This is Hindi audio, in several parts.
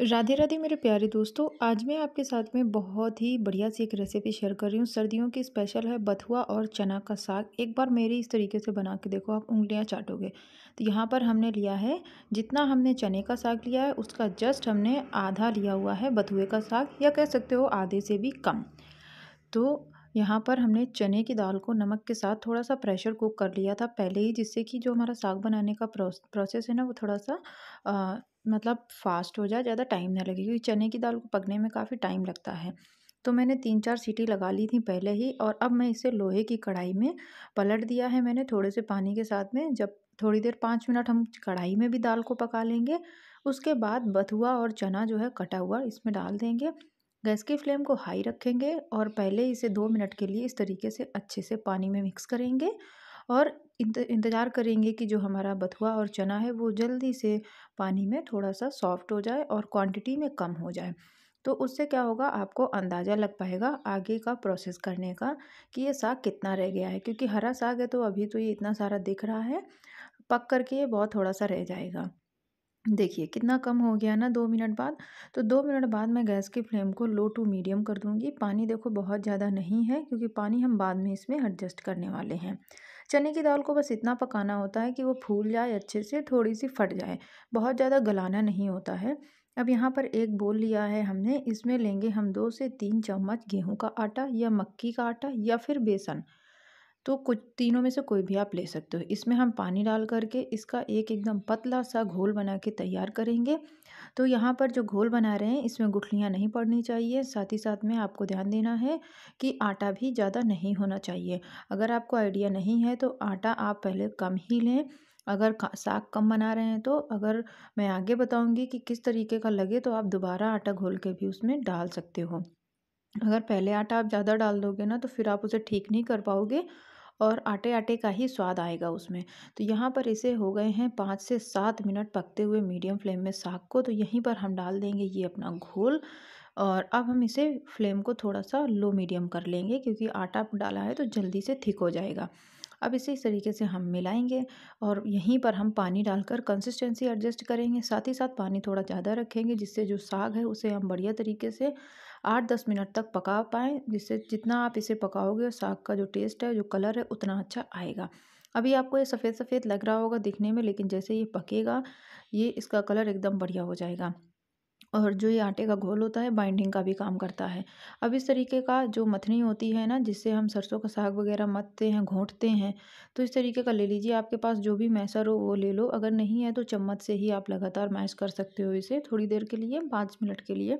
राधे राधे मेरे प्यारे दोस्तों आज मैं आपके साथ में बहुत ही बढ़िया सी एक रेसिपी शेयर कर रही हूँ सर्दियों की स्पेशल है बथुआ और चना का साग एक बार मेरी इस तरीके से बना के देखो आप उंगलियाँ चाटोगे तो यहाँ पर हमने लिया है जितना हमने चने का साग लिया है उसका जस्ट हमने आधा लिया हुआ है बथुए का साग या कह सकते हो आधे से भी कम तो यहाँ पर हमने चने की दाल को नमक के साथ थोड़ा सा प्रेशर कुक कर लिया था पहले ही जिससे कि जो हमारा साग बनाने का प्रोसेस है ना वो थोड़ा सा मतलब फास्ट हो जाए ज़्यादा टाइम ना लगे क्योंकि चने की दाल को पकने में काफ़ी टाइम लगता है तो मैंने तीन चार सीटी लगा ली थी पहले ही और अब मैं इसे लोहे की कढ़ाई में पलट दिया है मैंने थोड़े से पानी के साथ में जब थोड़ी देर पाँच मिनट हम कढ़ाई में भी दाल को पका लेंगे उसके बाद बथुआ और चना जो है कटा हुआ इसमें डाल देंगे गैस की फ्लेम को हाई रखेंगे और पहले इसे दो मिनट के लिए इस तरीके से अच्छे से पानी में मिक्स करेंगे और इंतज़ार करेंगे कि जो हमारा बथुआ और चना है वो जल्दी से पानी में थोड़ा सा सॉफ़्ट हो जाए और क्वांटिटी में कम हो जाए तो उससे क्या होगा आपको अंदाज़ा लग पाएगा आगे का प्रोसेस करने का कि ये साग कितना रह गया है क्योंकि हरा साग है तो अभी तो ये इतना सारा दिख रहा है पक करके ये बहुत थोड़ा सा रह जाएगा देखिए कितना कम हो गया ना दो मिनट बाद तो दो मिनट बाद मैं गैस की फ्लेम को लो टू मीडियम कर दूंगी पानी देखो बहुत ज़्यादा नहीं है क्योंकि पानी हम बाद में इसमें एडजस्ट करने वाले हैं चने की दाल को बस इतना पकाना होता है कि वो फूल जाए अच्छे से थोड़ी सी फट जाए बहुत ज़्यादा गलाना नहीं होता है अब यहाँ पर एक बोल लिया है हमने इसमें लेंगे हम दो से तीन चम्मच गेहूँ का आटा या मक्की का आटा या फिर बेसन तो कुछ तीनों में से कोई भी आप ले सकते हो इसमें हम पानी डाल करके इसका एक एकदम पतला सा घोल बना के तैयार करेंगे तो यहाँ पर जो घोल बना रहे हैं इसमें गुठलियाँ नहीं पड़नी चाहिए साथ ही साथ में आपको ध्यान देना है कि आटा भी ज़्यादा नहीं होना चाहिए अगर आपको आइडिया नहीं है तो आटा आप पहले कम ही लें अगर साग कम बना रहे हैं तो अगर मैं आगे बताऊँगी कि किस तरीके का लगे तो आप दोबारा आटा घोल के भी उसमें डाल सकते हो अगर पहले आटा आप ज़्यादा डाल दोगे ना तो फिर आप उसे ठीक नहीं कर पाओगे और आटे आटे का ही स्वाद आएगा उसमें तो यहाँ पर इसे हो गए हैं पाँच से सात मिनट पकते हुए मीडियम फ्लेम में साग को तो यहीं पर हम डाल देंगे ये अपना घोल और अब हम इसे फ्लेम को थोड़ा सा लो मीडियम कर लेंगे क्योंकि आटा डाला है तो जल्दी से थिक हो जाएगा अब इसे इस तरीके से हम मिलाएंगे और यहीं पर हम पानी डालकर कंसिस्टेंसी एडजस्ट करेंगे साथ ही साथ पानी थोड़ा ज़्यादा रखेंगे जिससे जो साग है उसे हम बढ़िया तरीके से आठ दस मिनट तक पका पाएँ जिससे जितना आप इसे पकाओगे साग का जो टेस्ट है जो कलर है उतना अच्छा आएगा अभी आपको ये सफ़ेद सफ़ेद लग रहा होगा दिखने में लेकिन जैसे ये पकेगा ये इसका कलर एकदम बढ़िया हो जाएगा और जो ये आटे का घोल होता है बाइंडिंग का भी काम करता है अब इस तरीके का जो मथनी होती है ना जिससे हम सरसों का साग वगैरह मथते हैं घोंटते हैं तो इस तरीके का ले लीजिए आपके पास जो भी मैसर हो वो ले लो अगर नहीं है तो चम्मच से ही आप लगातार मैश कर सकते हो इसे थोड़ी देर के लिए पाँच मिनट के लिए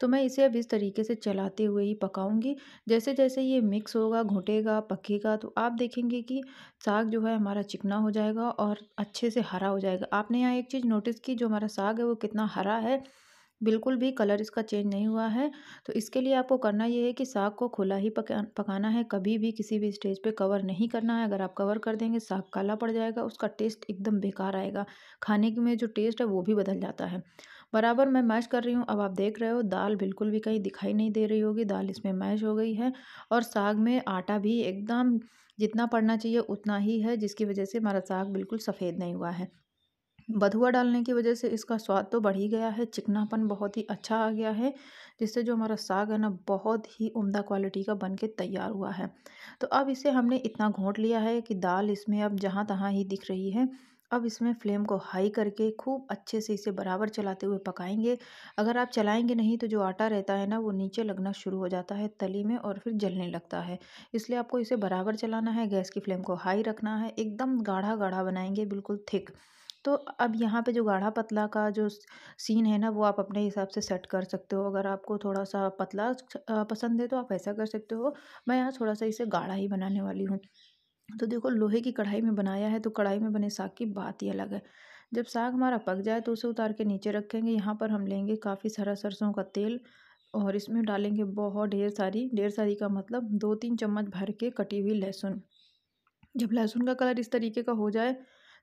तो मैं इसे अब इस तरीके से चलाते हुए ही पकाऊंगी जैसे जैसे ये मिक्स होगा घुटेगा पकेगा तो आप देखेंगे कि साग जो है हमारा चिकना हो जाएगा और अच्छे से हरा हो जाएगा आपने यहाँ एक चीज़ नोटिस की जो हमारा साग है वो कितना हरा है बिल्कुल भी कलर इसका चेंज नहीं हुआ है तो इसके लिए आपको करना ये है कि साग को खुला ही पका पकाना है कभी भी किसी भी स्टेज पे कवर नहीं करना है अगर आप कवर कर देंगे साग काला पड़ जाएगा उसका टेस्ट एकदम बेकार आएगा खाने में जो टेस्ट है वो भी बदल जाता है बराबर मैं मैश कर रही हूँ अब आप देख रहे हो दाल बिल्कुल भी कहीं दिखाई नहीं दे रही होगी दाल इसमें मैश हो गई है और साग में आटा भी एकदम जितना पड़ना चाहिए उतना ही है जिसकी वजह से हमारा साग बिल्कुल सफ़ेद नहीं हुआ है बधुआ डालने की वजह से इसका स्वाद तो बढ़ ही गया है चिकनापन बहुत ही अच्छा आ गया है जिससे जो हमारा साग है ना बहुत ही उम्दा क्वालिटी का बन के तैयार हुआ है तो अब इसे हमने इतना घोंट लिया है कि दाल इसमें अब जहाँ तहाँ ही दिख रही है अब इसमें फ्लेम को हाई करके खूब अच्छे से इसे बराबर चलाते हुए पकाएंगे अगर आप चलाएंगे नहीं तो जो आटा रहता है ना वो नीचे लगना शुरू हो जाता है तली में और फिर जलने लगता है इसलिए आपको इसे बराबर चलाना है गैस की फ्लेम को हाई रखना है एकदम गाढ़ा गाढ़ा बनाएंगे बिल्कुल थिक तो अब यहाँ पे जो गाढ़ा पतला का जो सीन है ना वो आप अपने हिसाब से सेट कर सकते हो अगर आपको थोड़ा सा पतला पसंद है तो आप ऐसा कर सकते हो मैं यहाँ थोड़ा सा इसे गाढ़ा ही बनाने वाली हूँ तो देखो लोहे की कढ़ाई में बनाया है तो कढ़ाई में बने साग की बात ही अलग है जब साग हमारा पक जाए तो उसे उतार के नीचे रखेंगे यहाँ पर हम लेंगे काफ़ी सारा सरसों का तेल और इसमें डालेंगे बहुत ढेर सारी ढेर सारी का मतलब दो तीन चम्मच भर के कटी हुई लहसुन जब लहसुन का कलर इस तरीके का हो जाए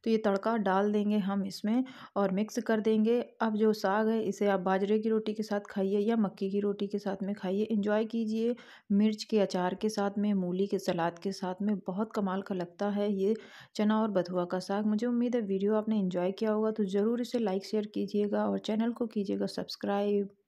तो ये तड़का डाल देंगे हम इसमें और मिक्स कर देंगे अब जो साग है इसे आप बाजरे की रोटी के साथ खाइए या मक्की की रोटी के साथ में खाइए इंजॉय कीजिए मिर्च के अचार के साथ में मूली के सलाद के साथ में बहुत कमाल का लगता है ये चना और बथुआ का साग मुझे उम्मीद है वीडियो आपने इंजॉय किया होगा तो ज़रूर इसे लाइक शेयर कीजिएगा और चैनल को कीजिएगा सब्सक्राइब